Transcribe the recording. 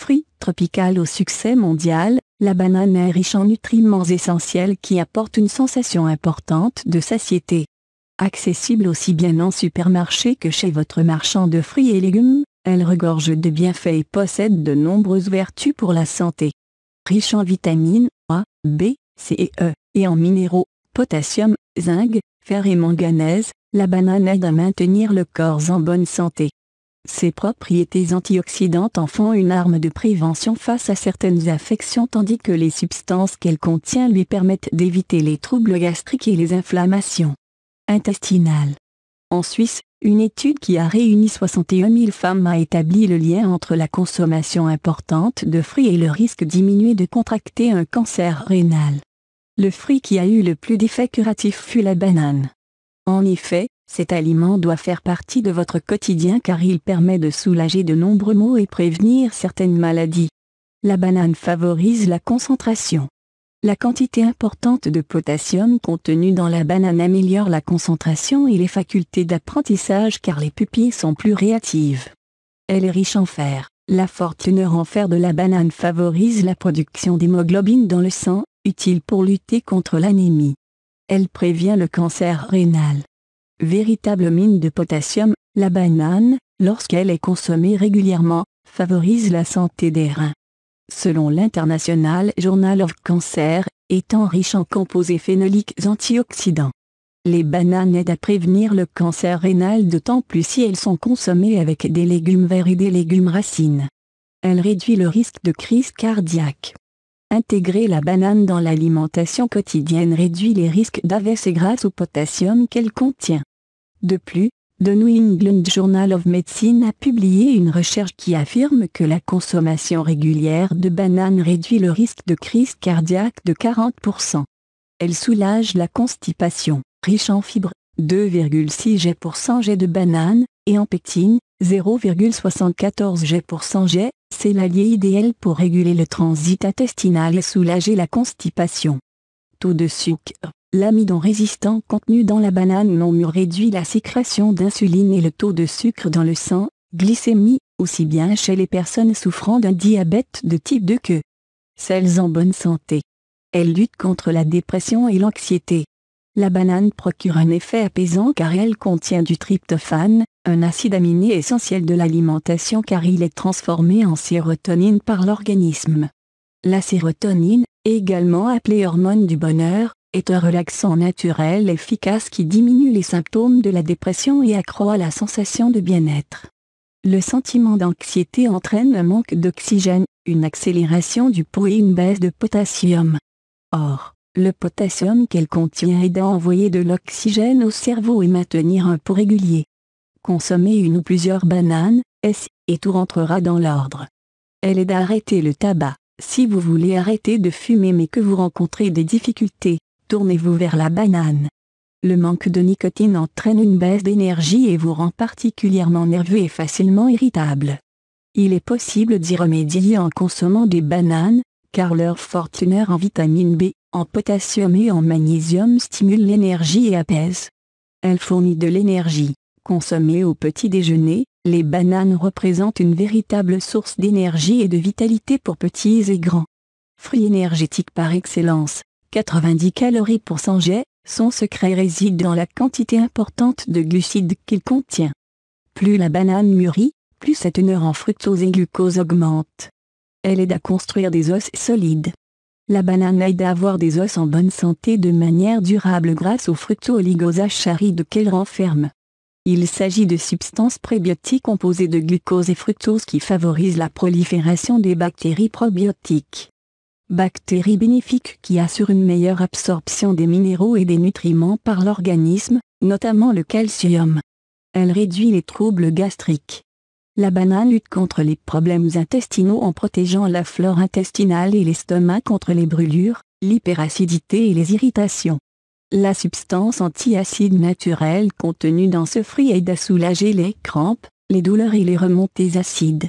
Fruit tropical au succès mondial, la banane est riche en nutriments essentiels qui apportent une sensation importante de satiété. Accessible aussi bien en supermarché que chez votre marchand de fruits et légumes, elle regorge de bienfaits et possède de nombreuses vertus pour la santé. Riche en vitamines A, B, C et E, et en minéraux, potassium, zinc, fer et manganèse, la banane aide à maintenir le corps en bonne santé. Ses propriétés antioxydantes en font une arme de prévention face à certaines affections tandis que les substances qu'elle contient lui permettent d'éviter les troubles gastriques et les inflammations intestinales. En Suisse, une étude qui a réuni 61 000 femmes a établi le lien entre la consommation importante de fruits et le risque diminué de contracter un cancer rénal. Le fruit qui a eu le plus d'effet curatif fut la banane. En effet, cet aliment doit faire partie de votre quotidien car il permet de soulager de nombreux maux et prévenir certaines maladies. La banane favorise la concentration. La quantité importante de potassium contenue dans la banane améliore la concentration et les facultés d'apprentissage car les pupilles sont plus réactives. Elle est riche en fer. La forte teneur en fer de la banane favorise la production d'hémoglobine dans le sang, utile pour lutter contre l'anémie. Elle prévient le cancer rénal véritable mine de potassium, la banane, lorsqu'elle est consommée régulièrement, favorise la santé des reins. Selon l'International Journal of Cancer, étant riche en composés phénoliques antioxydants. Les bananes aident à prévenir le cancer rénal d'autant plus si elles sont consommées avec des légumes verts et des légumes racines. Elle réduit le risque de crise cardiaque. Intégrer la banane dans l'alimentation quotidienne réduit les risques d'AVC grâce au potassium qu'elle contient. De plus, The New England Journal of Medicine a publié une recherche qui affirme que la consommation régulière de bananes réduit le risque de crise cardiaque de 40%. Elle soulage la constipation, riche en fibres, 2,6 G% G de bananes, et en pectine, 0,74 G% G, c'est l'allié idéal pour réguler le transit intestinal et soulager la constipation. Taux de sucre, L'amidon résistant contenu dans la banane non mûre réduit la sécrétion d'insuline et le taux de sucre dans le sang, glycémie, aussi bien chez les personnes souffrant d'un diabète de type 2 que celles en bonne santé. Elle lutte contre la dépression et l'anxiété. La banane procure un effet apaisant car elle contient du tryptophane, un acide aminé essentiel de l'alimentation car il est transformé en sérotonine par l'organisme. La sérotonine, également appelée hormone du bonheur, est un relaxant naturel efficace qui diminue les symptômes de la dépression et accroît la sensation de bien-être. Le sentiment d'anxiété entraîne un manque d'oxygène, une accélération du pouls et une baisse de potassium. Or, le potassium qu'elle contient aide à envoyer de l'oxygène au cerveau et maintenir un pouls régulier. Consommez une ou plusieurs bananes, S, et tout rentrera dans l'ordre. Elle aide à arrêter le tabac. Si vous voulez arrêter de fumer mais que vous rencontrez des difficultés, tournez-vous vers la banane. Le manque de nicotine entraîne une baisse d'énergie et vous rend particulièrement nerveux et facilement irritable. Il est possible d'y remédier en consommant des bananes, car leur forte en vitamine B, en potassium et en magnésium stimule l'énergie et apaise. Elle fournit de l'énergie. Consommées au petit déjeuner, les bananes représentent une véritable source d'énergie et de vitalité pour petits et grands. Fruits énergétiques par excellence, 90 calories pour 100 jets, son secret réside dans la quantité importante de glucides qu'il contient. Plus la banane mûrit, plus sa teneur en fructose et glucose augmente. Elle aide à construire des os solides. La banane aide à avoir des os en bonne santé de manière durable grâce aux fructo-oligosaccharides qu'elle renferme. Il s'agit de substances prébiotiques composées de glucose et fructose qui favorisent la prolifération des bactéries probiotiques bactéries bénéfiques qui assurent une meilleure absorption des minéraux et des nutriments par l'organisme, notamment le calcium. Elle réduit les troubles gastriques. La banane lutte contre les problèmes intestinaux en protégeant la flore intestinale et l'estomac contre les brûlures, l'hyperacidité et les irritations. La substance antiacide naturelle contenue dans ce fruit aide à soulager les crampes, les douleurs et les remontées acides.